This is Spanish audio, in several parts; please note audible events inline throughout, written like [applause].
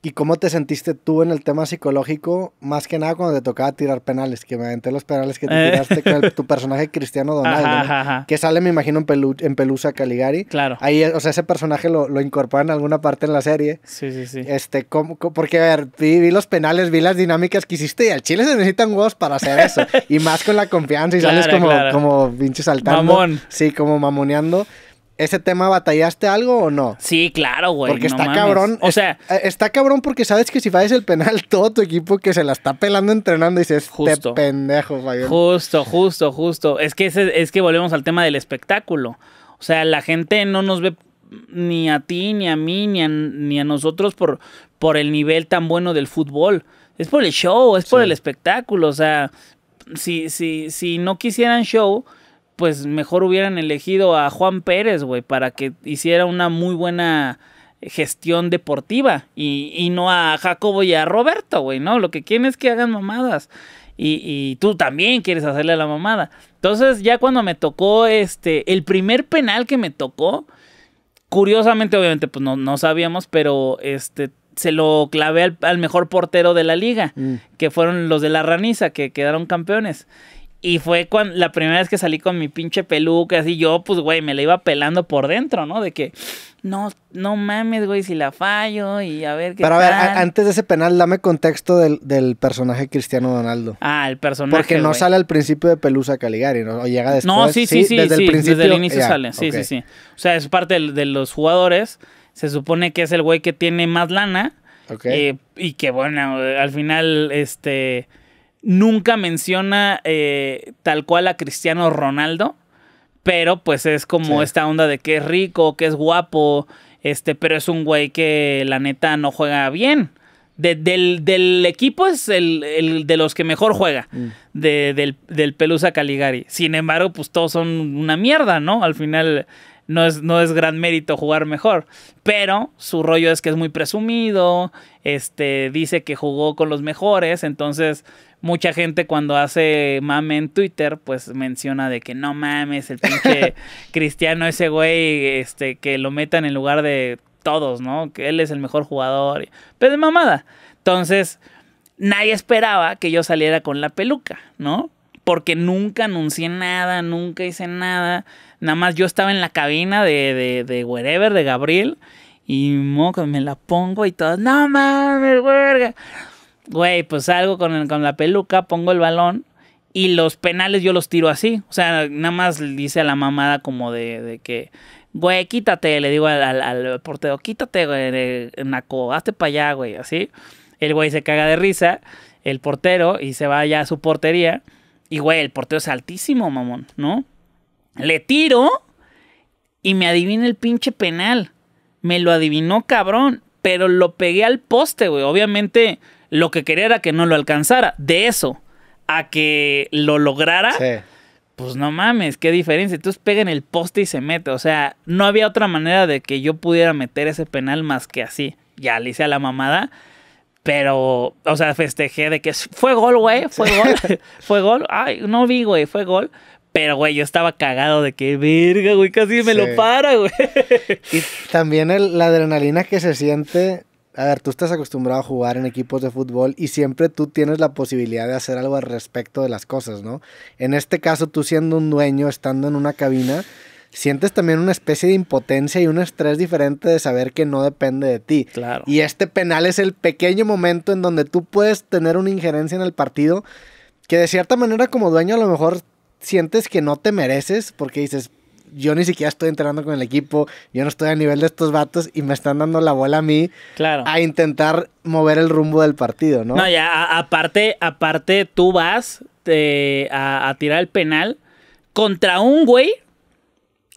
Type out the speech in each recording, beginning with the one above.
¿Y cómo te sentiste tú en el tema psicológico, más que nada cuando te tocaba tirar penales? Que me aventé los penales que te eh. tiraste con [laughs] tu personaje Cristiano Donaldo, que sale, me imagino, en, en, Pelusa Caligari. Claro. Ahí, eh, o sea, ese personaje lo, lo incorporan en alguna parte en la serie. Sí, sí, sí. Este, porque, a ver, vi, vi, los penales, vi las dinámicas que hiciste y al Chile se necesitan huevos para hacer eso. [laughs] y más con la confianza y sales como, como pinche saltando. Mamón. Sí, como mamoneando. ¿Ese tema batallaste algo o no? Sí, claro, güey. Porque está cabrón. O sea, eh, está cabrón porque sabes que si fallas el penal, [laughs] todo tu equipo que se la está pelando entrenando y dices, este justo, este pendejo, Justo, justo, justo. Es que, es que volvemos al tema del espectáculo. O sea, la gente no nos ve ni a ti, ni a mí, ni a, nosotros por, por el nivel tan bueno del fútbol. Es por el show, es por el espectáculo. O sea, si, si, si no quisieran show, pues mejor hubieran elegido a Juan Pérez, güey, para que hiciera una muy buena gestión deportiva y, y no a Jacobo y a Roberto, güey, ¿no? Lo que quieren es que hagan mamadas. Y, y, tú también quieres hacerle la mamada. Entonces, ya cuando me tocó este, el primer penal que me tocó, curiosamente, obviamente, pues no, no sabíamos, pero este, se lo clavé al, mejor portero de la liga, mm. que fueron los de la Raniza, que quedaron campeones. Y fue cuando, la primera vez que salí con mi pinche peluca, así yo, pues, güey, me la iba pelando por dentro, ¿no? De que, no, no mames, güey, si la fallo y a ver qué Pero a ver, antes de ese penal, dame contexto del, personaje Cristiano Donaldo. Ah, el personaje, Porque no sale al principio de Pelusa Caligari, ¿no? O llega después. No, sí, sí, sí, desde, el, principio, inicio sale, sí, sí, sí. O sea, es parte de, los jugadores, se supone que es el güey que tiene más lana. Ok. Eh, y que, bueno, al final, este nunca menciona eh, tal cual a Cristiano Ronaldo, pero pues es como esta onda de que es rico, que es guapo, este, pero es un güey que la neta no juega bien. del, equipo es el, de los que mejor juega, mm. del, del, Pelusa Caligari. Sin embargo, pues todos son una mierda, ¿no? Al final, no es, no es gran mérito jugar mejor. Pero su rollo es que es muy presumido, este, dice que jugó con los mejores, entonces mucha gente cuando hace mame en Twitter, pues menciona de que no mames, el pinche [laughs] cristiano ese güey, este, que lo metan en lugar de todos, ¿no? Que él es el mejor jugador. Pero de mamada. Entonces, nadie esperaba que yo saliera con la peluca, ¿no? porque nunca anuncié nada, nunca hice nada. Nada más yo estaba en la cabina de, de, de Wherever, de Gabriel, y moco, me la pongo y todo, no mames, huerga. Güey, pues salgo con, la peluca, pongo el balón y los penales yo los tiro así. O sea, nada más dice a la mamada como de, de que, güey, quítate, le digo al, portero, quítate, güey, naco, hazte para allá, güey, así. El güey se caga de risa, el portero, y se va allá a su portería. Y güey, el porteo es altísimo, mamón, ¿no? Le tiro y me adivina el pinche penal. Me lo adivinó cabrón, pero lo pegué al poste, güey. Obviamente lo que quería era que no lo alcanzara. De eso a que lo lograra. Pues no mames, qué diferencia. Entonces pega en el poste y se mete. O sea, no había otra manera de que yo pudiera meter ese penal más que así. Ya le hice a la mamada. Pero, o sea, festejé de que fue gol, güey, fue gol, [laughs] fue gol. Ay, no vi, güey, fue gol. Pero, güey, yo estaba cagado de que, verga, güey, casi me lo para, güey. [laughs] Y también la adrenalina que se siente. A ver, tú estás acostumbrado a jugar en equipos de fútbol y siempre tú tienes la posibilidad de hacer algo al respecto de las cosas, ¿no? En este caso, tú siendo un dueño, estando en una cabina, sientes también una especie de impotencia y un estrés diferente de saber que no depende de ti. Y este penal es el pequeño momento en donde tú puedes tener una injerencia en el partido que de cierta manera como dueño a lo mejor sientes que no te mereces porque dices, yo ni siquiera estoy entrenando con el equipo, yo no estoy a nivel de estos vatos y me están dando la bola a mí a intentar mover el rumbo del partido, ¿no? No, ya, aparte, aparte tú vas eh, a, a tirar el penal contra un güey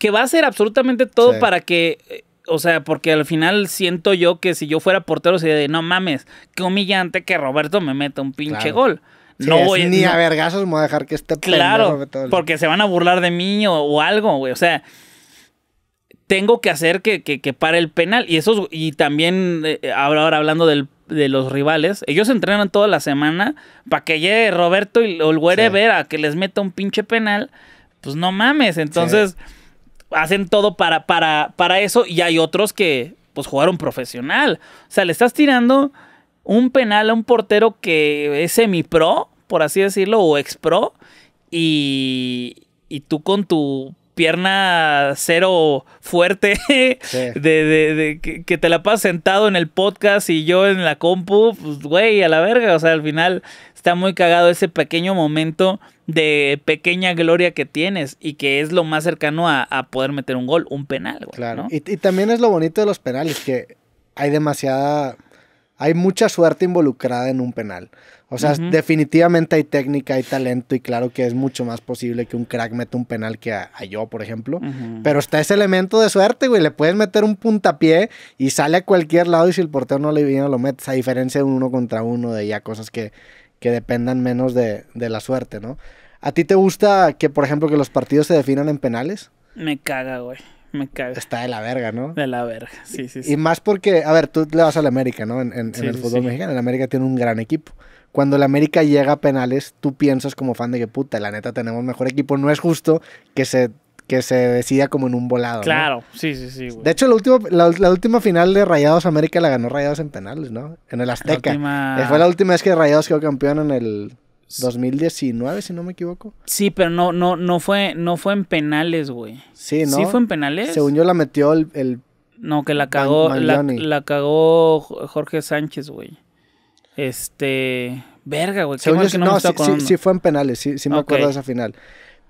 que va a hacer absolutamente todo para que eh, o sea, porque al final siento yo que si yo fuera portero sería de no mames, qué humillante que Roberto me meta un pinche gol. no voy ni a vergasos me voy a dejar que esté Claro, porque se van a burlar de mí o, algo, güey. O sea, tengo que hacer que, pare el penal. Y eso y también eh, ahora hablando de los rivales, ellos entrenan toda la semana para que llegue Roberto o el güere Vera que les meta un pinche penal. Pues no mames. Entonces hacen todo para, para, para eso y hay otros que pues jugaron profesional. O sea, le estás tirando un penal a un portero que es semi-pro, por así decirlo, o ex-pro, y, y tú con tu pierna cero fuerte, [laughs] de, que, te la pasas sentado en el podcast y yo en la compu, pues, güey, a la verga. O sea, al final está muy cagado ese pequeño momento de pequeña gloria que tienes y que es lo más cercano a, poder meter un gol, un penal, güey. Claro. y también es lo bonito de los penales, que hay demasiada hay mucha suerte involucrada en un penal. O sea, definitivamente hay técnica, hay talento y claro que es mucho más posible que un crack meta un penal que a, yo, por ejemplo. Pero está ese elemento de suerte, güey. Le puedes meter un puntapié y sale a cualquier lado y si el portero no le viene, lo metes. A diferencia de uno contra uno, de ya cosas que, que dependan menos de, de la suerte, ¿no? ¿A ti te gusta que, por ejemplo, que los partidos se definan en penales? Me caga, güey. [laughs] Me Está de la verga, ¿no? De la verga, sí, sí. Y más porque, a ver, tú le vas al América, ¿no? En, el fútbol mexicano, el América tiene un gran equipo. Cuando el América llega a penales, tú piensas como fan de que puta, la neta tenemos mejor equipo. No es justo que se, que se decida como en un volado. Claro, sí, sí, sí. De hecho, la última, la, última final de Rayados América la ganó Rayados en penales, ¿no? En el Azteca. Eh, fue la última vez que Rayados quedó campeón en el 2019, si no me equivoco. Sí, pero no, no, no fue, no fue en penales, güey. Sí, ¿no? Sí fue en penales. Según yo la metió el. no, que la cagó. La, cagó Jorge Sánchez, güey. Este. Verga, güey. Según yo, que no, sí, sí, fue en penales, sí, sí me acuerdo de esa final.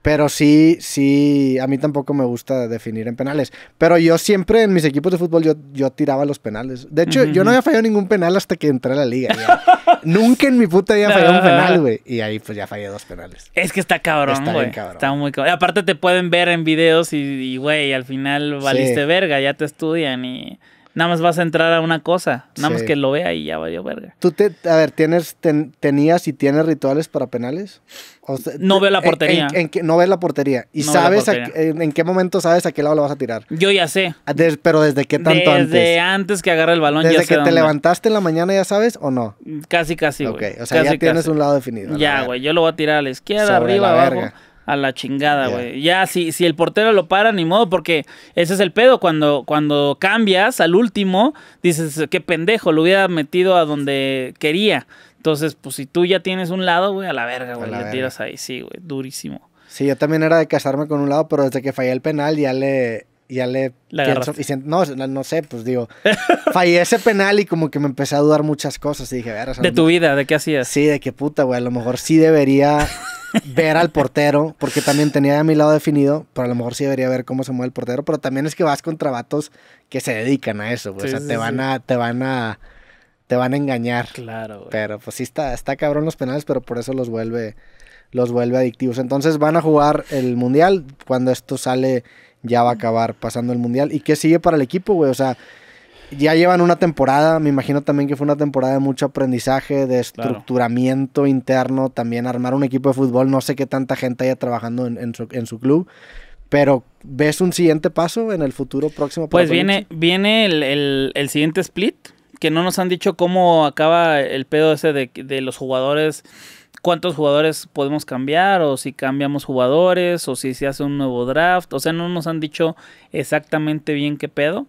Pero sí, sí, a mí tampoco me gusta definir en penales. Pero yo siempre en mis equipos de fútbol yo, yo tiraba los penales. De hecho, yo no había fallado ningún penal hasta que entré a la liga. [laughs] Nunca en mi puta vida fallado un penal, güey. Y ahí pues ya fallé dos penales. Es que está cabrón, güey. Está, está, muy cabrón. Aparte te pueden ver en videos y, güey, al final valiste verga, ya te estudian y... Nada más vas a entrar a una cosa. Nada más que lo vea y ya valió verga. ¿Tú, te, a ver, tienes, tenías y tienes rituales para penales? no veo la portería. En, que no ves la portería. ¿Y sabes en, qué momento sabes a qué lado la vas a tirar? Yo ya sé. Ah, ¿Pero desde qué tanto antes? Desde antes que agarra el balón ¿Desde que te levantaste en la mañana ya sabes o no? Casi, casi, güey. Ok, o sea, ya tienes un lado definido. Ya, güey. Yo lo voy a tirar a la izquierda, arriba, abajo. A la chingada, güey. Ya, si, si el portero lo para, ni modo, porque ese es el pedo. Cuando, cuando cambias al último, dices, qué pendejo, lo hubiera metido a donde quería. Entonces, pues si tú ya tienes un lado, güey, a la verga, güey, le tiras ahí, sí, güey, durísimo. Sí, yo también era de casarme con un lado, pero desde que fallé el penal ya le, ya le... no, no sé, pues digo, [laughs] fallé ese penal y como que me empecé a dudar muchas cosas y dije, De tu vida, ¿de qué hacías? Sí, de qué puta, güey, a lo mejor sí debería ver al portero, porque también tenía a mi lado definido, pero a lo mejor sí debería ver cómo se mueve el portero, pero también es que vas contra vatos que se dedican a eso, güey. o sea, te, van a, te van a te van a engañar. Claro, güey. Pero pues sí está está cabrón los penales, pero por eso los vuelve los vuelve adictivos. Entonces van a jugar el mundial cuando esto sale ya va a acabar pasando el mundial y qué sigue para el equipo, güey? O sea, ya llevan una temporada, me imagino también que fue una temporada de mucho aprendizaje, de estructuramiento interno, también armar un equipo de fútbol, no sé qué tanta gente haya trabajando en, su, club. Pero, ¿ves un siguiente paso en el futuro próximo? Pues viene, viene el, siguiente split, que no nos han dicho cómo acaba el pedo ese de, de, los jugadores, cuántos jugadores podemos cambiar, o si cambiamos jugadores, o si se hace un nuevo draft. O sea, no nos han dicho exactamente bien qué pedo.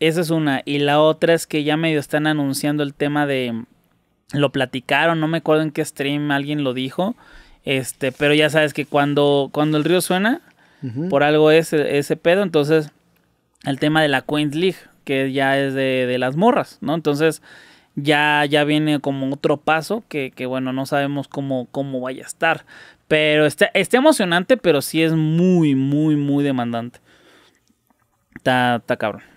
Esa es una. Y la otra es que ya medio están anunciando el tema de... Lo platicaron, no me acuerdo en qué stream alguien lo dijo. Este, pero ya sabes que cuando, cuando el río suena, por algo es e, ese pedo. Entonces, el tema de la Queens League, que ya es de, las morras, ¿no? Entonces, ya, ya viene como otro paso que, bueno, no sabemos cómo, cómo vaya a estar. Pero está, está emocionante, pero sí es muy, muy, muy demandante. está cabrón.